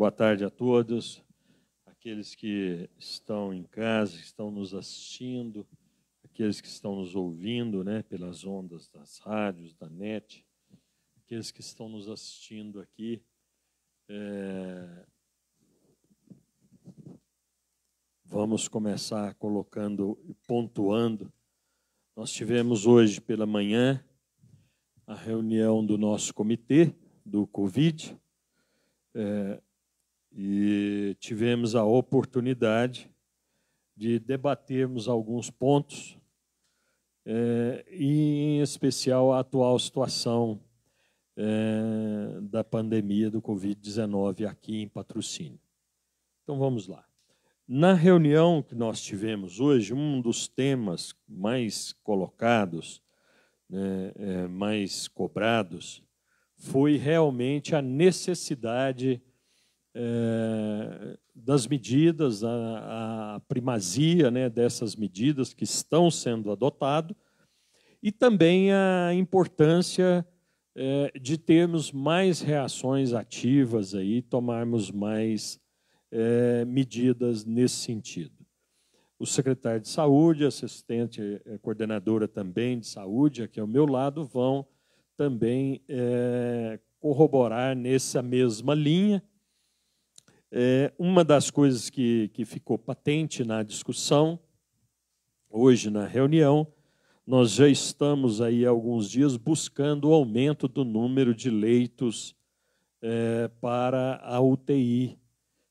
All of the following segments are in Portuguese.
Boa tarde a todos, aqueles que estão em casa, que estão nos assistindo, aqueles que estão nos ouvindo, né, pelas ondas das rádios, da net, aqueles que estão nos assistindo aqui. É... Vamos começar colocando e pontuando. Nós tivemos hoje pela manhã a reunião do nosso comitê do Covid. É, e tivemos a oportunidade de debatermos alguns pontos, é, e em especial a atual situação é, da pandemia do Covid-19 aqui em patrocínio. Então vamos lá. Na reunião que nós tivemos hoje, um dos temas mais colocados, né, é, mais cobrados, foi realmente a necessidade é, das medidas, a, a primazia né, dessas medidas que estão sendo adotadas, e também a importância é, de termos mais reações ativas aí, tomarmos mais é, medidas nesse sentido. O secretário de saúde, assistente é, coordenadora também de saúde, aqui ao meu lado, vão também é, corroborar nessa mesma linha é, uma das coisas que, que ficou patente na discussão, hoje na reunião, nós já estamos aí há alguns dias buscando o aumento do número de leitos é, para a UTI,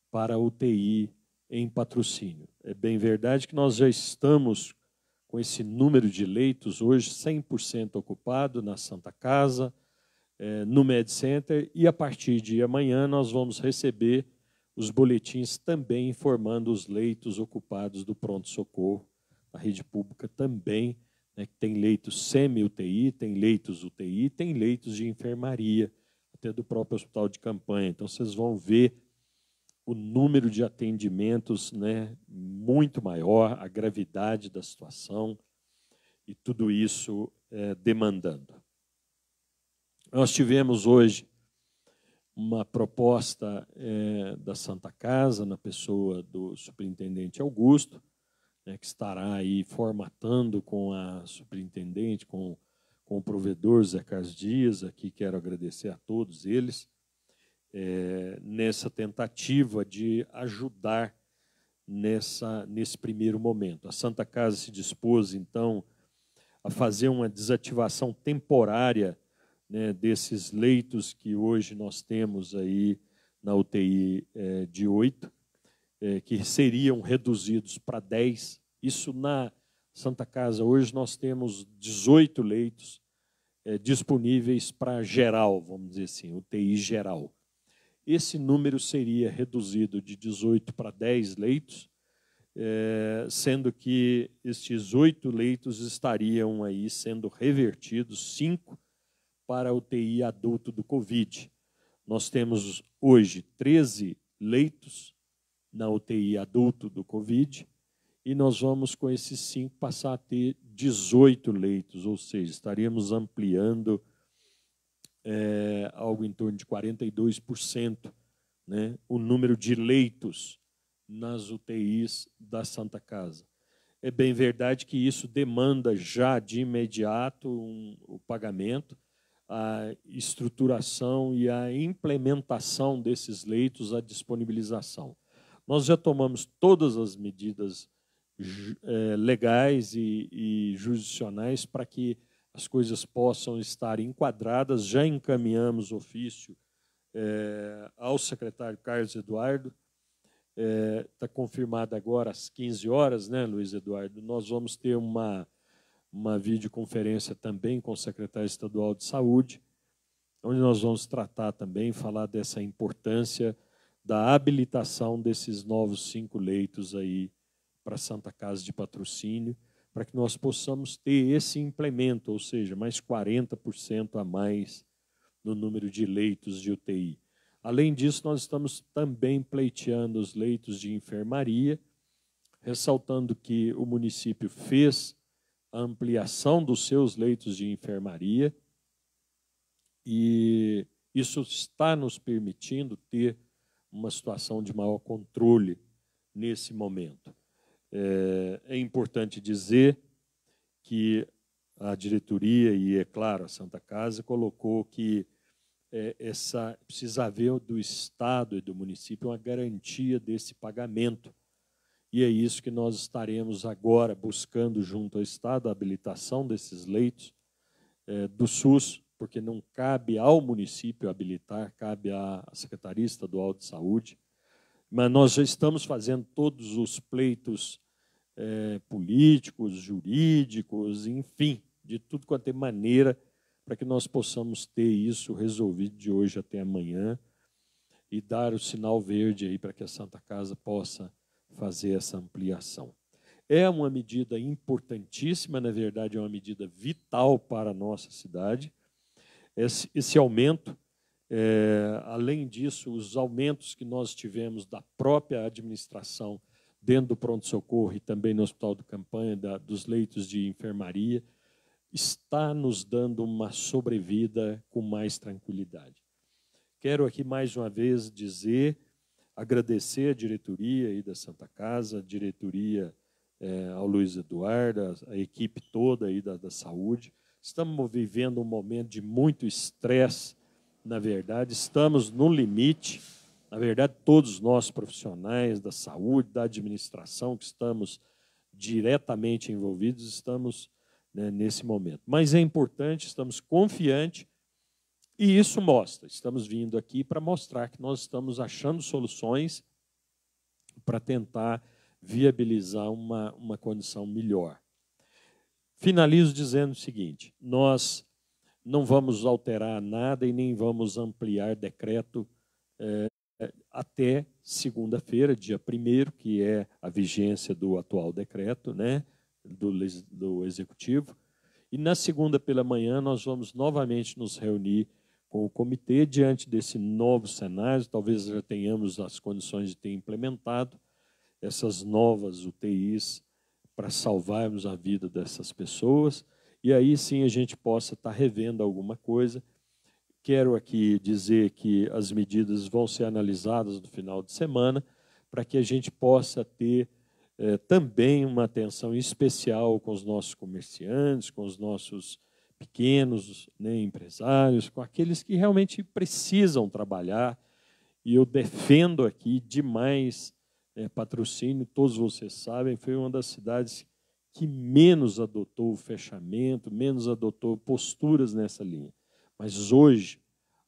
para a UTI em patrocínio. É bem verdade que nós já estamos com esse número de leitos hoje 100% ocupado na Santa Casa, é, no Med Center, e a partir de amanhã nós vamos receber os boletins também informando os leitos ocupados do pronto-socorro. A rede pública também né, tem leitos semi-UTI, tem leitos UTI, tem leitos de enfermaria, até do próprio hospital de campanha. Então, vocês vão ver o número de atendimentos né, muito maior, a gravidade da situação e tudo isso é, demandando. Nós tivemos hoje uma proposta é, da Santa Casa, na pessoa do superintendente Augusto, né, que estará aí formatando com a superintendente, com, com o provedor Zé Carlos Dias, aqui quero agradecer a todos eles, é, nessa tentativa de ajudar nessa, nesse primeiro momento. A Santa Casa se dispôs, então, a fazer uma desativação temporária né, desses leitos que hoje nós temos aí na UTI é, de 8, é, que seriam reduzidos para 10. Isso na Santa Casa, hoje nós temos 18 leitos é, disponíveis para geral, vamos dizer assim, UTI geral. Esse número seria reduzido de 18 para 10 leitos, é, sendo que estes oito leitos estariam aí sendo revertidos, cinco para a UTI adulto do Covid. Nós temos hoje 13 leitos na UTI adulto do Covid e nós vamos, com esses cinco, passar a ter 18 leitos, ou seja, estaremos ampliando é, algo em torno de 42% né, o número de leitos nas UTIs da Santa Casa. É bem verdade que isso demanda já de imediato um, o pagamento a estruturação e a implementação desses leitos, a disponibilização. Nós já tomamos todas as medidas é, legais e, e jurisdicionais para que as coisas possam estar enquadradas. Já encaminhamos ofício é, ao secretário Carlos Eduardo. Está é, tá confirmado agora às 15 horas, né, Luiz Eduardo? Nós vamos ter uma uma videoconferência também com o secretário estadual de saúde, onde nós vamos tratar também, falar dessa importância da habilitação desses novos cinco leitos aí para Santa Casa de Patrocínio, para que nós possamos ter esse implemento, ou seja, mais 40% a mais no número de leitos de UTI. Além disso, nós estamos também pleiteando os leitos de enfermaria, ressaltando que o município fez a ampliação dos seus leitos de enfermaria e isso está nos permitindo ter uma situação de maior controle nesse momento. É, é, importante dizer que a diretoria e, é claro, a Santa Casa colocou que é, essa precisa haver do Estado e do município uma garantia desse pagamento e é isso que nós estaremos agora buscando junto ao Estado, a habilitação desses leitos é, do SUS, porque não cabe ao município habilitar, cabe à Secretaria Estadual de Saúde. Mas nós já estamos fazendo todos os pleitos é, políticos, jurídicos, enfim, de tudo quanto é maneira, para que nós possamos ter isso resolvido de hoje até amanhã e dar o sinal verde aí para que a Santa Casa possa fazer essa ampliação. É uma medida importantíssima, na verdade, é uma medida vital para a nossa cidade. Esse, esse aumento, é, além disso, os aumentos que nós tivemos da própria administração dentro do pronto-socorro e também no hospital do campanha, da, dos leitos de enfermaria, está nos dando uma sobrevida com mais tranquilidade. Quero aqui mais uma vez dizer agradecer a diretoria aí da Santa Casa, a diretoria é, ao Luiz Eduardo, a, a equipe toda aí da, da saúde. Estamos vivendo um momento de muito estresse, na verdade, estamos no limite. Na verdade, todos nós profissionais da saúde, da administração, que estamos diretamente envolvidos, estamos né, nesse momento. Mas é importante, estamos confiantes e isso mostra, estamos vindo aqui para mostrar que nós estamos achando soluções para tentar viabilizar uma, uma condição melhor. Finalizo dizendo o seguinte: nós não vamos alterar nada e nem vamos ampliar decreto eh, até segunda-feira, dia 1, que é a vigência do atual decreto né, do, do Executivo. E na segunda pela manhã, nós vamos novamente nos reunir com o comitê diante desse novo cenário, talvez já tenhamos as condições de ter implementado essas novas UTIs para salvarmos a vida dessas pessoas e aí sim a gente possa estar revendo alguma coisa. Quero aqui dizer que as medidas vão ser analisadas no final de semana para que a gente possa ter eh, também uma atenção especial com os nossos comerciantes, com os nossos pequenos né, empresários, com aqueles que realmente precisam trabalhar. E eu defendo aqui demais é, patrocínio, todos vocês sabem, foi uma das cidades que menos adotou o fechamento, menos adotou posturas nessa linha. Mas hoje,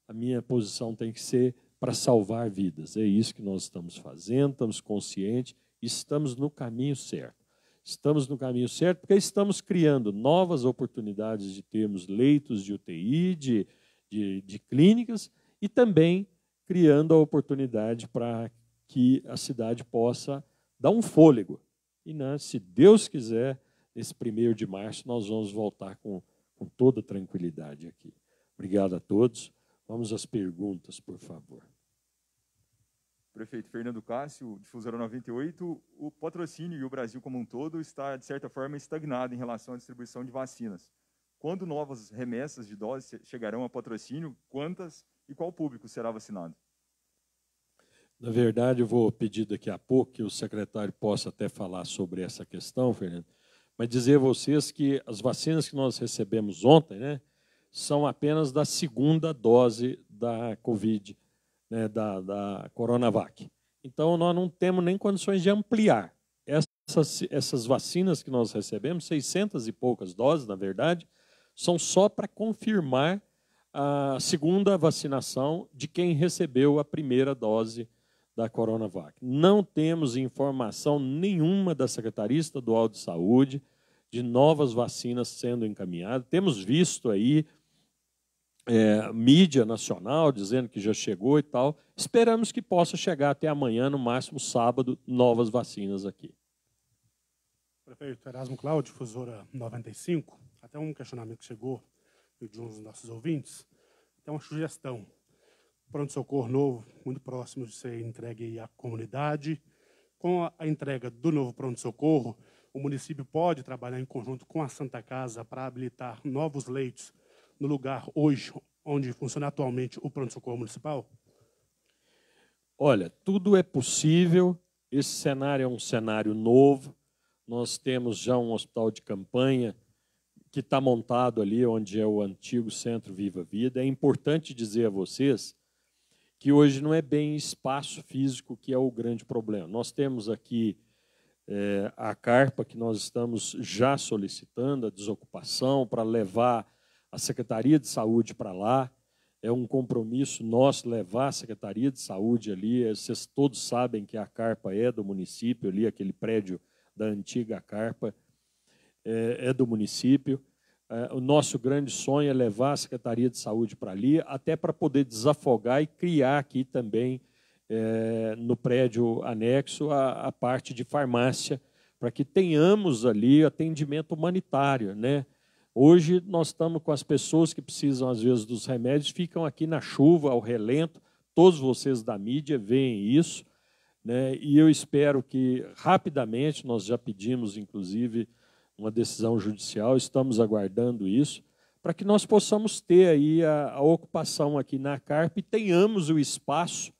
a minha posição tem que ser para salvar vidas. É isso que nós estamos fazendo, estamos conscientes, estamos no caminho certo estamos no caminho certo, porque estamos criando novas oportunidades de termos leitos de UTI, de, de, de clínicas, e também criando a oportunidade para que a cidade possa dar um fôlego. E, né, se Deus quiser, nesse primeiro de março, nós vamos voltar com, com toda tranquilidade aqui. Obrigado a todos. Vamos às perguntas, por favor prefeito Fernando Cássio, Difusora 98, o patrocínio e o Brasil como um todo está, de certa forma, estagnado em relação à distribuição de vacinas. Quando novas remessas de doses chegarão a patrocínio? Quantas e qual público será vacinado? Na verdade, eu vou pedir daqui a pouco que o secretário possa até falar sobre essa questão, Fernando, mas dizer a vocês que as vacinas que nós recebemos ontem né, são apenas da segunda dose da Covid-19 né, da, da Coronavac. Então, nós não temos nem condições de ampliar. Essas, essas vacinas que nós recebemos, 600 e poucas doses, na verdade, são só para confirmar a segunda vacinação de quem recebeu a primeira dose da Coronavac. Não temos informação nenhuma da Secretaria Estadual de Saúde de novas vacinas sendo encaminhadas. Temos visto aí é, mídia nacional dizendo que já chegou e tal. Esperamos que possa chegar até amanhã, no máximo sábado, novas vacinas aqui. Prefeito Erasmo Cláudio, fusora 95, até um questionamento que chegou de um dos nossos ouvintes, Tem então, uma sugestão. Pronto-socorro novo, muito próximo de ser entregue à comunidade. Com a entrega do novo pronto-socorro, o município pode trabalhar em conjunto com a Santa Casa para habilitar novos leitos no lugar hoje onde funciona atualmente o pronto-socorro municipal? Olha, tudo é possível. Esse cenário é um cenário novo. Nós temos já um hospital de campanha que está montado ali onde é o antigo Centro Viva Vida. É importante dizer a vocês que hoje não é bem espaço físico que é o grande problema. Nós temos aqui é, a carpa que nós estamos já solicitando, a desocupação, para levar a Secretaria de Saúde para lá. É um compromisso nosso levar a Secretaria de Saúde ali. Vocês todos sabem que a Carpa é do município, ali, aquele prédio da antiga Carpa é, é do município. É, o nosso grande sonho é levar a Secretaria de Saúde para ali, até para poder desafogar e criar aqui também, é, no prédio anexo, a, a parte de farmácia, para que tenhamos ali atendimento humanitário, né? Hoje nós estamos com as pessoas que precisam, às vezes, dos remédios, ficam aqui na chuva, ao relento. Todos vocês da mídia veem isso. Né? E eu espero que rapidamente, nós já pedimos, inclusive, uma decisão judicial, estamos aguardando isso, para que nós possamos ter aí a, a, ocupação aqui na CARP e tenhamos o espaço.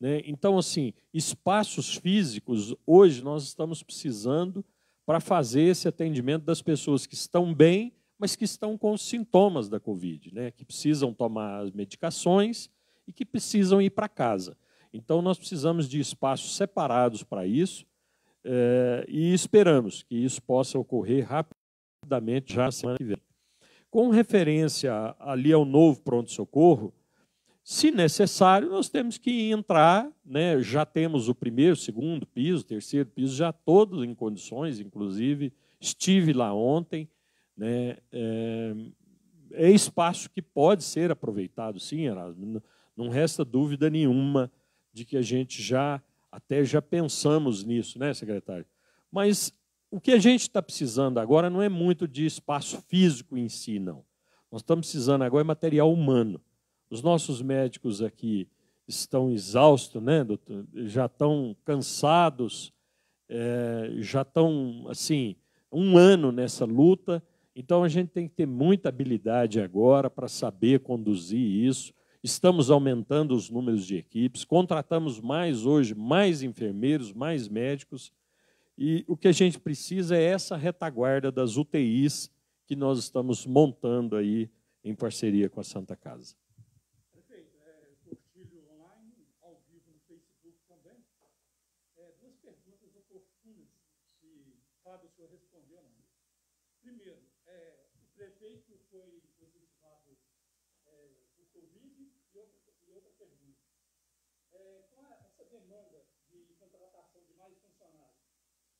Né? Então, assim, espaços físicos, hoje nós estamos precisando para fazer esse atendimento das pessoas que estão bem mas que estão com sintomas da Covid, né? que precisam tomar as medicações e que precisam ir para casa. Então, nós precisamos de espaços separados para isso eh, e esperamos que isso possa ocorrer rapidamente já semana que vem. Com referência ali ao novo pronto-socorro, se necessário, nós temos que entrar, né? já temos o primeiro, segundo piso, terceiro piso, já todos em condições, inclusive estive lá ontem, né? É, é espaço que pode ser aproveitado, sim, Erasmo. Não resta dúvida nenhuma de que a gente já até já pensamos nisso, né, secretário? Mas o que a gente está precisando agora não é muito de espaço físico em si, não. Nós estamos precisando agora é material humano. Os nossos médicos aqui estão exaustos, né, doutor? já estão cansados, é, já estão, assim, um ano nessa luta então a gente tem que ter muita habilidade agora para saber conduzir isso. Estamos aumentando os números de equipes, contratamos mais hoje, mais enfermeiros, mais médicos. E o que a gente precisa é essa retaguarda das UTIs que nós estamos montando aí em parceria com a Santa Casa. É, é, Fábio, o respondeu, né? Primeiro, é, o prefeito foi positivado é, por Covid e outra, e outra pergunta. É, com a, é essa demanda de contratação de mais funcionários,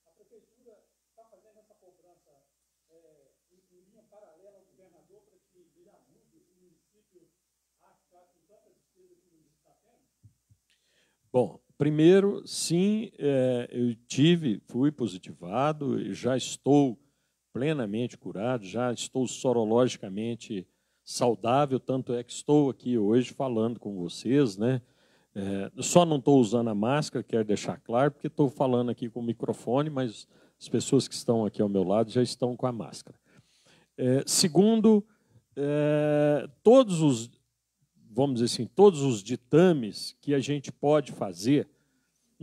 a prefeitura está fazendo essa cobrança é, em, em, linha paralela ao governador para que ele ajude o município a achar com tantas despesas que o município está tendo? Bom, primeiro, sim, é, eu tive, fui positivado, já estou plenamente curado, já estou sorologicamente saudável, tanto é que estou aqui hoje falando com vocês, né? É, só não estou usando a máscara, quero deixar claro, porque estou falando aqui com o microfone, mas as pessoas que estão aqui ao meu lado já estão com a máscara. É, segundo, é, todos os, vamos dizer assim, todos os ditames que a gente pode fazer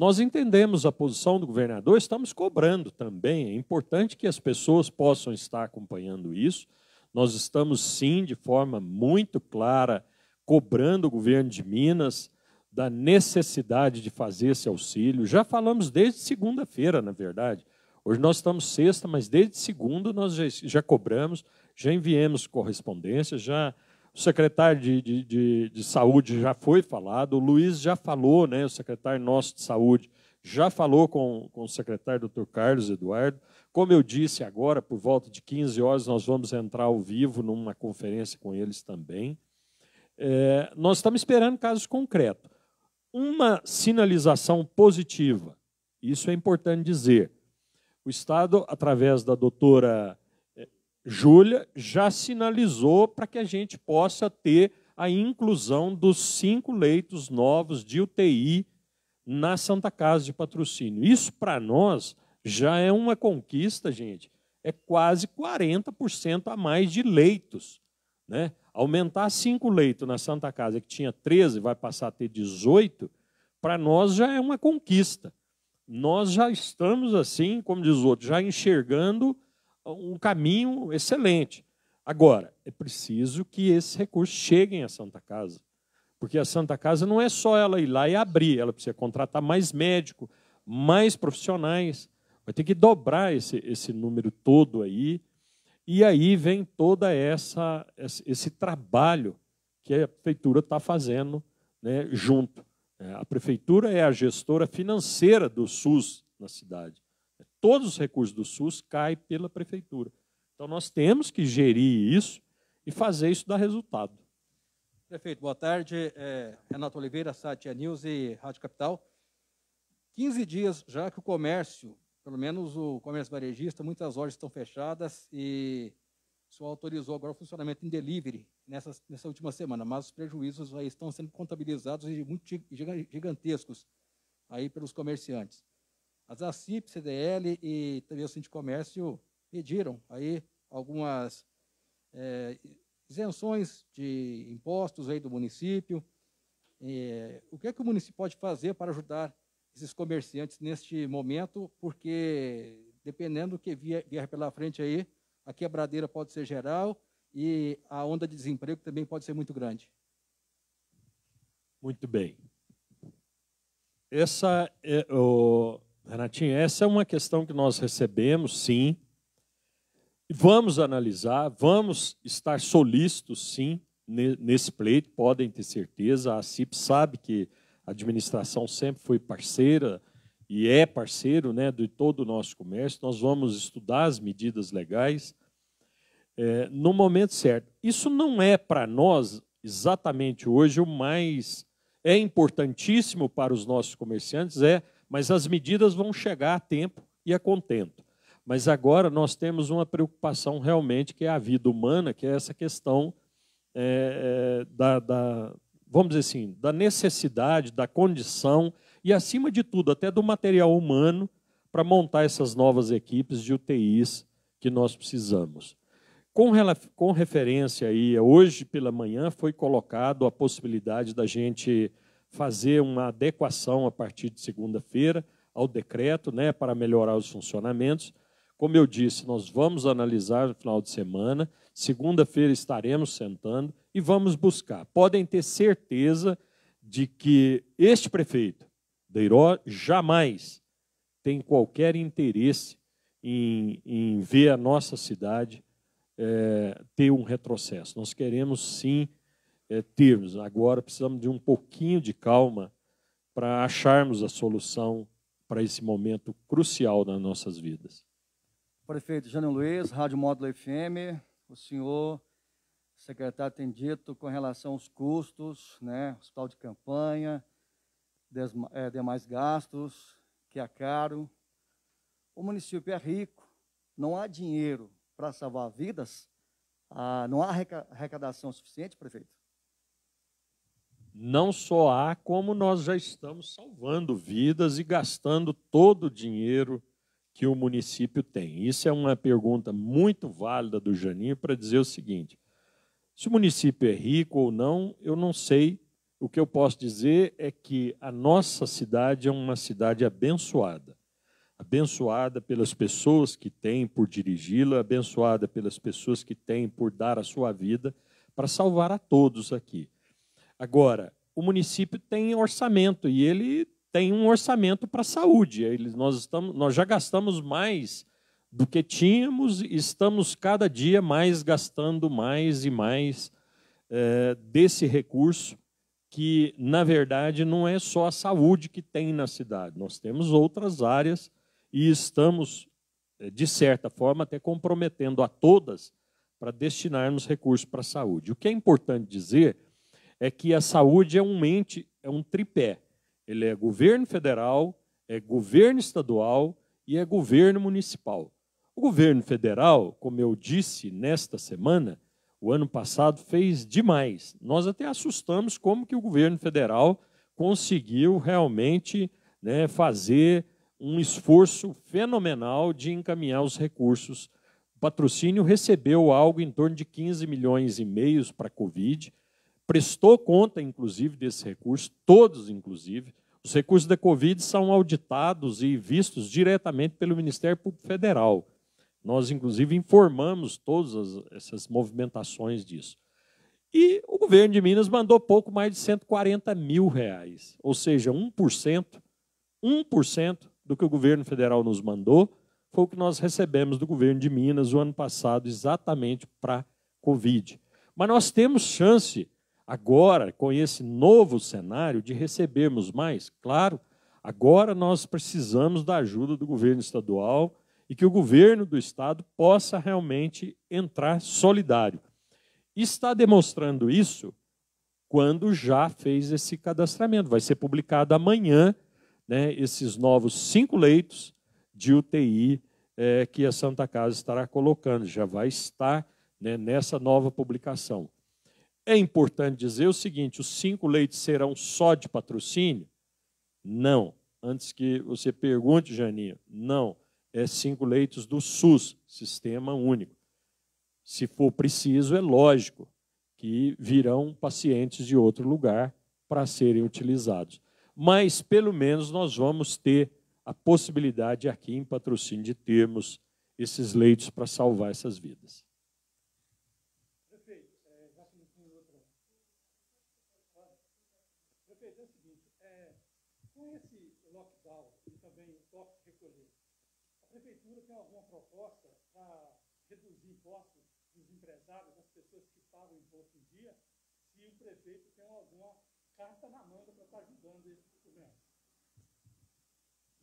nós entendemos a posição do governador, estamos cobrando também. É importante que as pessoas possam estar acompanhando isso. Nós estamos, sim, de forma muito clara, cobrando o governo de Minas da necessidade de fazer esse auxílio. Já falamos desde segunda-feira, na verdade. Hoje nós estamos sexta, mas desde segunda nós já, já cobramos, já enviamos correspondência, já o secretário de, de, de, de, saúde já foi falado, o Luiz já falou, né, o secretário nosso de saúde já falou com, com o secretário Dr. Carlos Eduardo. Como eu disse agora, por volta de 15 horas, nós vamos entrar ao vivo numa conferência com eles também. É, nós estamos esperando casos concretos. Uma sinalização positiva, isso é importante dizer. O Estado, através da doutora Júlia já sinalizou para que a gente possa ter a inclusão dos cinco leitos novos de UTI na Santa Casa de Patrocínio. Isso, para nós, já é uma conquista, gente. É quase 40% a mais de leitos. Né? Aumentar cinco leitos na Santa Casa, que tinha 13, vai passar a ter 18, para nós já é uma conquista. Nós já estamos, assim, como diz o outro, já enxergando um caminho excelente. Agora, é preciso que esses recursos cheguem à Santa Casa. Porque a Santa Casa não é só ela ir lá e abrir, ela precisa contratar mais médico, mais profissionais, vai ter que dobrar esse, esse número todo aí. E aí vem toda essa esse trabalho que a prefeitura está fazendo né, junto. É, a prefeitura é a gestora financeira do SUS na cidade todos os recursos do SUS caem pela prefeitura. Então nós temos que gerir isso e fazer isso dar resultado. Prefeito, boa tarde. É, Renato Oliveira, Satia News e Rádio Capital. 15 dias já que o comércio, pelo menos o comércio varejista, muitas lojas estão fechadas e o senhor autorizou agora o funcionamento em delivery nessa, nessa última semana, mas os prejuízos aí estão sendo contabilizados e muito gigantescos aí pelos comerciantes as a CDL e também o Centro de Comércio pediram aí algumas é, isenções de impostos aí do município. É, o que é que o município pode fazer para ajudar esses comerciantes neste momento? Porque dependendo do que vier, vier pela frente aí, a quebradeira pode ser geral e a onda de desemprego também pode ser muito grande. Muito bem. Essa é o Renatinho, essa é uma questão que nós recebemos, sim. Vamos analisar, vamos estar solícitos, sim, nesse pleito, podem ter certeza. A CIP sabe que a administração sempre foi parceira e é parceiro né, de todo o nosso comércio. Nós vamos estudar as medidas legais é, no momento certo. Isso não é para nós exatamente hoje o mais é importantíssimo para os nossos comerciantes é mas as medidas vão chegar a tempo e a contento. Mas agora nós temos uma preocupação realmente que é a vida humana, que é essa questão é, é da, da, vamos dizer assim, da necessidade, da condição e, acima de tudo, até do material humano para montar essas novas equipes de UTIs que nós precisamos. Com, com referência aí, hoje pela manhã foi colocado a possibilidade da gente fazer uma adequação a partir de segunda-feira ao decreto, né, para melhorar os funcionamentos. Como eu disse, nós vamos analisar no final de semana. Segunda-feira estaremos sentando e vamos buscar. Podem ter certeza de que este prefeito, Deiró, jamais tem qualquer interesse em, em ver a nossa cidade é, ter um retrocesso. Nós queremos sim é, termos. Agora precisamos de um pouquinho de calma para acharmos a solução para esse momento crucial nas nossas vidas. Prefeito Jânio Luiz, Rádio Módulo FM, o senhor secretário tem dito com relação aos custos, né, hospital de campanha, des, é, demais gastos, que é caro. O município é rico, não há dinheiro para salvar vidas, ah, não há arrecadação suficiente, prefeito? não só há, como nós já estamos salvando vidas e gastando todo o dinheiro que o município tem. Isso é uma pergunta muito válida do Janinho para dizer o seguinte: se o município é rico ou não, eu não sei. O que eu posso dizer é que a nossa cidade é uma cidade abençoada. Abençoada pelas pessoas que têm por dirigi-la, abençoada pelas pessoas que têm por dar a sua vida para salvar a todos aqui. Agora, o município tem orçamento e ele tem um orçamento para a saúde. nós, estamos, nós já gastamos mais do que tínhamos e estamos cada dia mais gastando mais e mais é, desse recurso que, na verdade, não é só a saúde que tem na cidade. Nós temos outras áreas e estamos, eh, de certa forma, até comprometendo a todas para destinarmos recursos para a saúde. O que é importante dizer é que a saúde é um ente, é um tripé. Ele é governo federal, é governo estadual e é governo municipal. O governo federal, como eu disse nesta semana, o ano passado fez demais. Nós até assustamos como que o governo federal conseguiu realmente né, fazer um esforço fenomenal de encaminhar os recursos. O patrocínio recebeu algo em torno de 15 milhões e meios para a Covid, prestou conta, inclusive, desse recurso, todos, inclusive. Os recursos da Covid são auditados e vistos diretamente pelo Ministério Público Federal. Nós, inclusive, informamos todas as, essas movimentações disso. E o governo de Minas mandou pouco mais de 140 mil reais, ou seja, 1%, 1% do que o governo federal nos mandou foi o que nós recebemos do governo de Minas o ano passado, exatamente para Covid. Mas nós temos chance agora, com esse novo cenário, de recebermos mais. Claro, agora nós precisamos da ajuda do governo estadual e que o governo do estado possa realmente entrar solidário. Está demonstrando isso quando já fez esse cadastramento. Vai ser publicado amanhã né, esses novos cinco leitos de UTI é, eh, que a Santa Casa estará colocando, já vai estar né, nessa nova publicação. É importante dizer o seguinte: os cinco leitos serão só de patrocínio? Não. Antes que você pergunte, Janinho, não. É cinco leitos do SUS, Sistema Único. Se for preciso, é lógico que virão pacientes de outro lugar para serem utilizados. Mas, pelo menos, nós vamos ter a possibilidade aqui em patrocínio de termos esses leitos para salvar essas vidas. Pedro, é o seguinte, é, com esse lockdown e também o toque de recolher, a prefeitura tem alguma proposta para reduzir impostos dos empresários, das pessoas que pagam imposto em dia, se o prefeito tem alguma carta na manga para estar tá ajudando esse problema?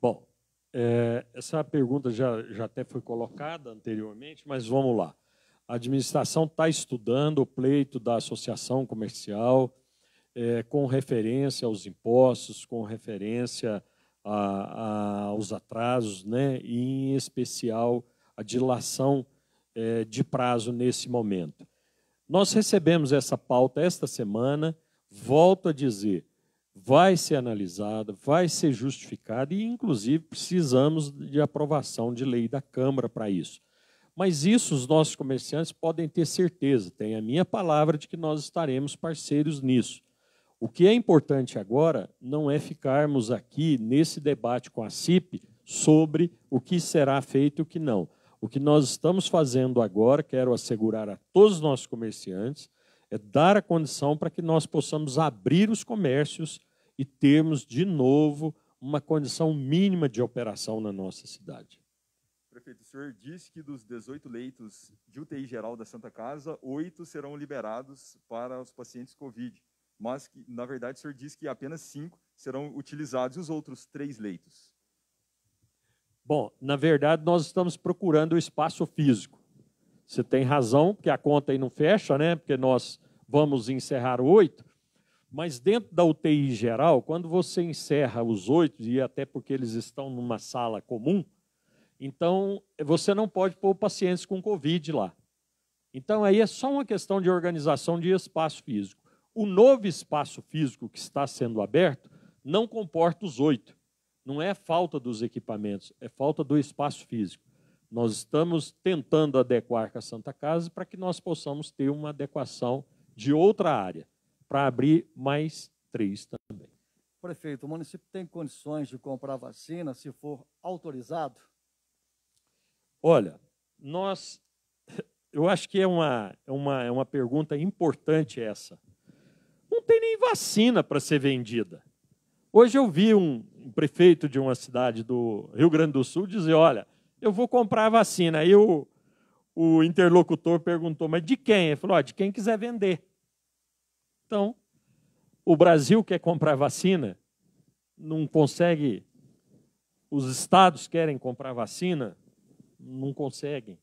Bom, é, essa pergunta já, já até foi colocada anteriormente, mas vamos lá. A administração está estudando o pleito da associação comercial, é, com referência aos impostos, com referência a, a, aos atrasos, né? e, em especial, a dilação é, de prazo nesse momento. Nós recebemos essa pauta esta semana, volto a dizer, vai ser analisada, vai ser justificada e, inclusive, precisamos de aprovação de lei da Câmara para isso. Mas isso os nossos comerciantes podem ter certeza, tem a minha palavra de que nós estaremos parceiros nisso. O que é importante agora não é ficarmos aqui nesse debate com a CIP sobre o que será feito e o que não. O que nós estamos fazendo agora, quero assegurar a todos os nossos comerciantes, é dar a condição para que nós possamos abrir os comércios e termos de novo uma condição mínima de operação na nossa cidade. Prefeito, o senhor disse que dos 18 leitos de UTI geral da Santa Casa, oito serão liberados para os pacientes Covid mas que, na verdade o senhor diz que apenas cinco serão utilizados e os outros três leitos? Bom, na verdade nós estamos procurando o espaço físico. Você tem razão, porque a conta aí não fecha, né? Porque nós vamos encerrar oito, mas dentro da UTI geral, quando você encerra os oito, e até porque eles estão numa sala comum, então você não pode pôr pacientes com Covid lá. Então aí é só uma questão de organização de espaço físico. O novo espaço físico que está sendo aberto não comporta os oito. Não é falta dos equipamentos, é falta do espaço físico. Nós estamos tentando adequar com a Santa Casa para que nós possamos ter uma adequação de outra área, para abrir mais três também. Prefeito, o município tem condições de comprar vacina se for autorizado? Olha, nós. Eu acho que é uma, é uma, é uma pergunta importante essa não tem nem vacina para ser vendida. Hoje eu vi um, prefeito de uma cidade do Rio Grande do Sul dizer: Olha, eu vou comprar a vacina. Aí o, o interlocutor perguntou: Mas de quem? Ele falou: oh, De quem quiser vender. Então, o Brasil quer comprar vacina, não consegue. Os estados querem comprar vacina, não conseguem.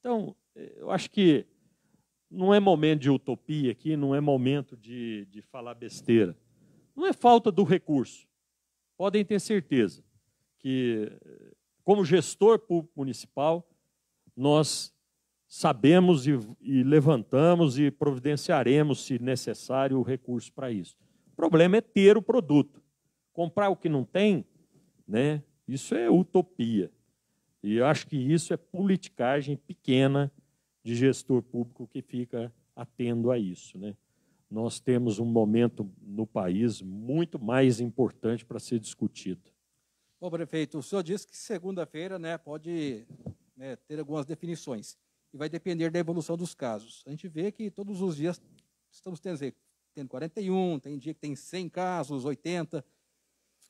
Então, eu acho que não é momento de utopia aqui, não é momento de, de falar besteira. Não é falta do recurso. Podem ter certeza que, como gestor público municipal, nós sabemos e, e levantamos e providenciaremos, se necessário, o recurso para isso. O problema é ter o produto. Comprar o que não tem, né, isso é utopia. E eu acho que isso é politicagem pequena de gestor público que fica atendo a isso. Né? Nós temos um momento no país muito mais importante para ser discutido. Bom, prefeito, o senhor disse que segunda-feira né, pode né, ter algumas definições e vai depender da evolução dos casos. A gente vê que todos os dias estamos tendo, tendo 41, tem dia que tem 100 casos, 80.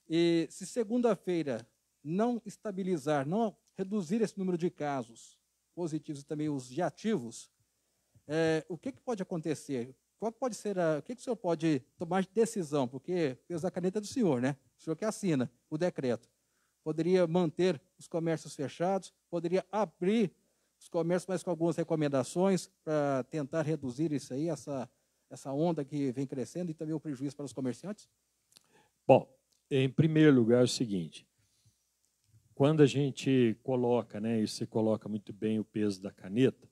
E se segunda-feira não estabilizar, não reduzir esse número de casos positivos e também os de ativos, é, o que, que, pode acontecer? Qual pode ser a, o que, que o senhor pode tomar de decisão? Porque pesa a caneta do senhor, né? O senhor que assina o decreto. Poderia manter os comércios fechados, poderia abrir os comércios, mas com algumas recomendações para tentar reduzir isso aí, essa, essa onda que vem crescendo e também o prejuízo para os comerciantes? Bom, em primeiro lugar, é o seguinte: quando a gente coloca, né, e você coloca muito bem o peso da caneta,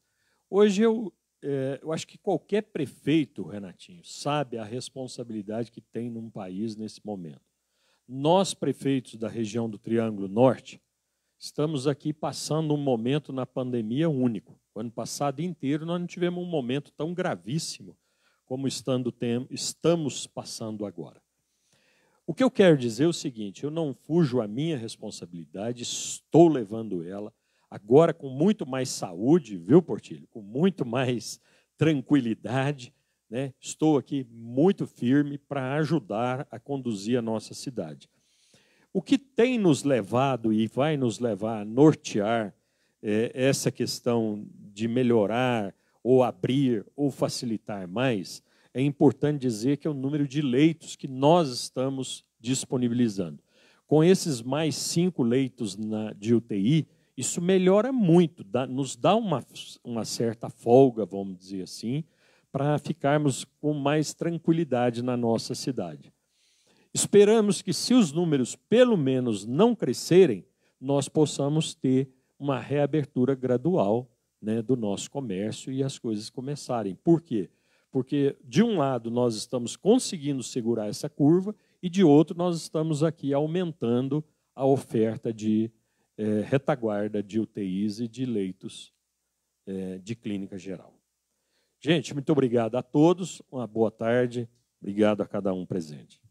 hoje eu, é, eu acho que qualquer prefeito, Renatinho, sabe a responsabilidade que tem num país nesse momento. Nós, prefeitos da região do Triângulo Norte, estamos aqui passando um momento na pandemia único. O ano passado inteiro nós não tivemos um momento tão gravíssimo como estando, estamos passando agora. O que eu quero dizer é o seguinte: eu não fujo à minha responsabilidade, estou levando ela, agora com muito mais saúde, viu, Portilho? Com muito mais tranquilidade, né? estou aqui muito firme para ajudar a conduzir a nossa cidade. O que tem nos levado e vai nos levar a nortear é, essa questão de melhorar ou abrir ou facilitar mais é importante dizer que é o número de leitos que nós estamos disponibilizando. Com esses mais cinco leitos na, de UTI, isso melhora muito, dá, nos dá uma, uma certa folga, vamos dizer assim, para ficarmos com mais tranquilidade na nossa cidade. Esperamos que, se os números pelo menos não crescerem, nós possamos ter uma reabertura gradual né, do nosso comércio e as coisas começarem. Por quê? porque de um lado nós estamos conseguindo segurar essa curva e de outro nós estamos aqui aumentando a oferta de é, retaguarda de UTIs e de leitos é, de clínica geral. Gente, muito obrigado a todos, uma boa tarde, obrigado a cada um presente.